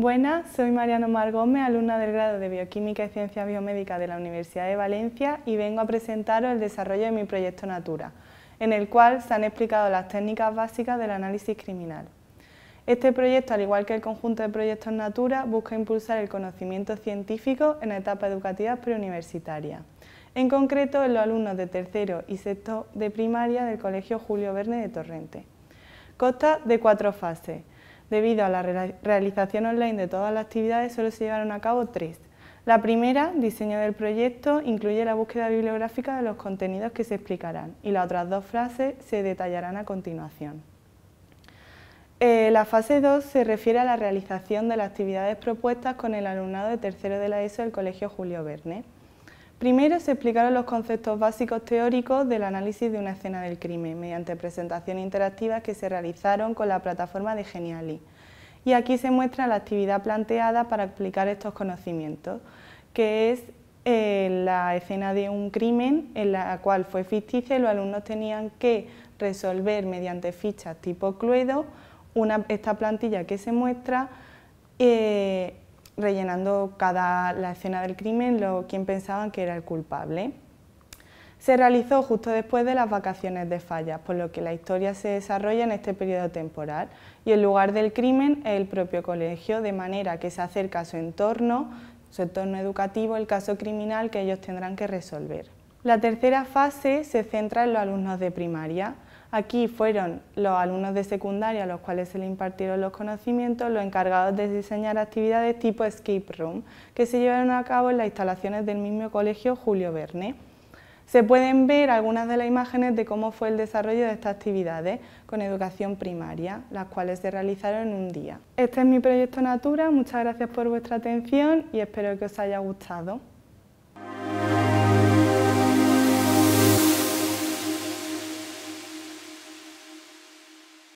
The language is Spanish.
Buenas, soy Mariano Gómez, alumna del grado de Bioquímica y Ciencias Biomédicas de la Universidad de Valencia y vengo a presentaros el desarrollo de mi proyecto Natura, en el cual se han explicado las técnicas básicas del análisis criminal. Este proyecto, al igual que el conjunto de proyectos Natura, busca impulsar el conocimiento científico en la etapa educativa preuniversitaria, en concreto en los alumnos de tercero y sexto de primaria del Colegio Julio Verne de Torrente. Consta de cuatro fases. Debido a la realización online de todas las actividades, solo se llevaron a cabo tres. La primera, diseño del proyecto, incluye la búsqueda bibliográfica de los contenidos que se explicarán y las otras dos frases se detallarán a continuación. Eh, la fase 2 se refiere a la realización de las actividades propuestas con el alumnado de tercero de la ESO del Colegio Julio Verne. Primero se explicaron los conceptos básicos teóricos del análisis de una escena del crimen mediante presentaciones interactivas que se realizaron con la plataforma de Geniali. Y aquí se muestra la actividad planteada para explicar estos conocimientos, que es eh, la escena de un crimen en la cual fue ficticia y los alumnos tenían que resolver mediante fichas tipo Cluedo esta plantilla que se muestra eh, rellenando cada la escena del crimen lo, pensaban que era el culpable. Se realizó justo después de las vacaciones de Fallas, por lo que la historia se desarrolla en este periodo temporal y el lugar del crimen es el propio colegio, de manera que se acerca a su entorno, su entorno educativo, el caso criminal que ellos tendrán que resolver. La tercera fase se centra en los alumnos de primaria, Aquí fueron los alumnos de secundaria a los cuales se le impartieron los conocimientos los encargados de diseñar actividades tipo escape room que se llevaron a cabo en las instalaciones del mismo colegio Julio Verne. Se pueden ver algunas de las imágenes de cómo fue el desarrollo de estas actividades con educación primaria, las cuales se realizaron en un día. Este es mi proyecto Natura, muchas gracias por vuestra atención y espero que os haya gustado.